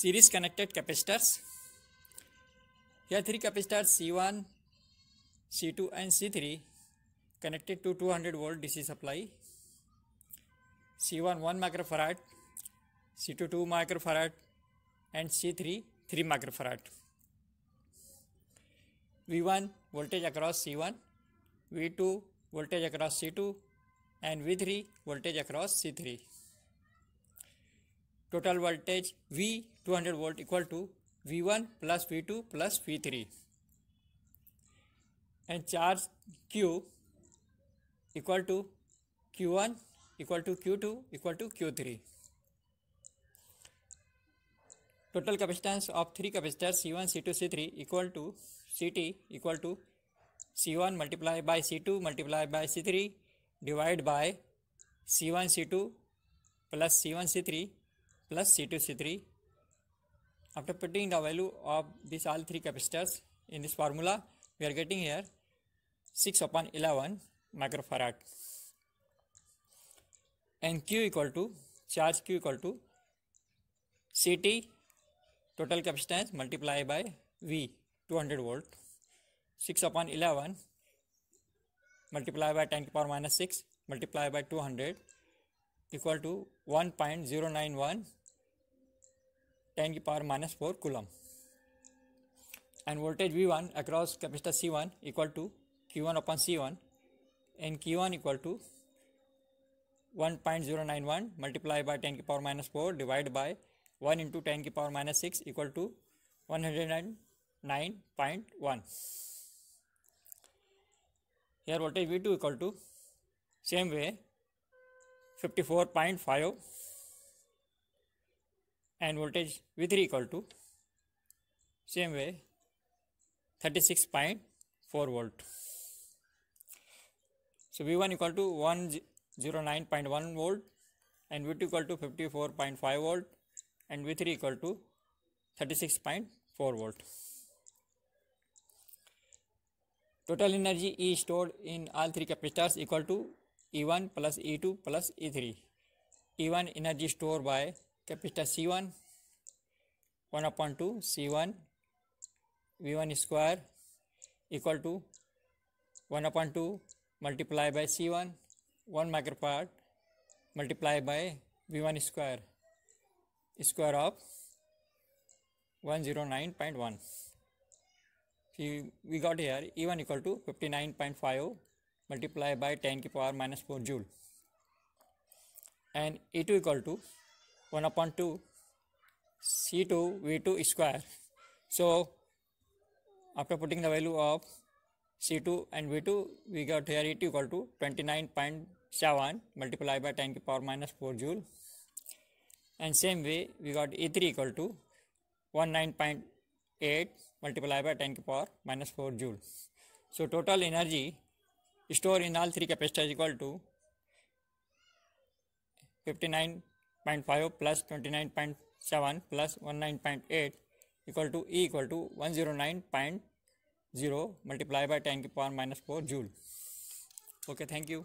series connected capacitors. Here three capacitors C1, C2 and C3 connected to 200 volt DC supply. C1 1 microfarad, C2 2 microfarad and C3 3 microfarad. V1 voltage across C1, V2 voltage across C2 and V3 voltage across C3. total voltage V 200 volt equal to V1 plus V2 plus V3 and charge Q equal to Q1 equal to Q2 equal to Q3. Total capacitance of three capacitors C1, C2, C3 equal to CT equal to C1 multiplied by C2 multiplied by C3 divided by C1, C2 plus C1, C3 plus C2 C3 after putting the value of these all three capacitors in this formula we are getting here 6 upon 11 microfarad and Q equal to charge Q equal to CT total capacitance multiplied by V 200 volt 6 upon 11 multiplied by 10 to power minus 6 multiplied by 200 equal to 1.091 ten की power minus four coulomb and voltage V one across capacitor C one equal to Q one upon C one and Q one equal to one point zero nine one multiply by ten की power minus four divide by one into ten की power minus six equal to one hundred and nine point one here voltage V two equal to same way fifty four point five and voltage V3 equal to same way 36.4 volt. So V1 equal to 109.1 volt and V2 equal to 54.5 volt and V3 equal to 36.4 volt. Total energy E stored in all three capacitors equal to E1 plus E2 plus E3. E1 energy stored by Capital C1 1 upon 2 C1 V1 square equal to 1 upon 2 multiply by C1 1 microfarad multiply by V1 square square of 109.1 See, we got here E1 equal to fifty nine point five oh multiply by 10 to the power minus 4 joule and E2 equal to 1 upon 2 C2 V2 square. So after putting the value of C2 and V2 we got here it equal to 29.7 multiplied by 10 to power minus 4 joule and same way we got E3 equal to 19.8 multiplied by 10 to power minus 4 joule. So total energy stored in all three capacitors equal to 59 Point five plus twenty 29.7 plus nine point eight equal to E equal to 109.0 multiplied by 10 to the power minus 4 joule. Okay, thank you.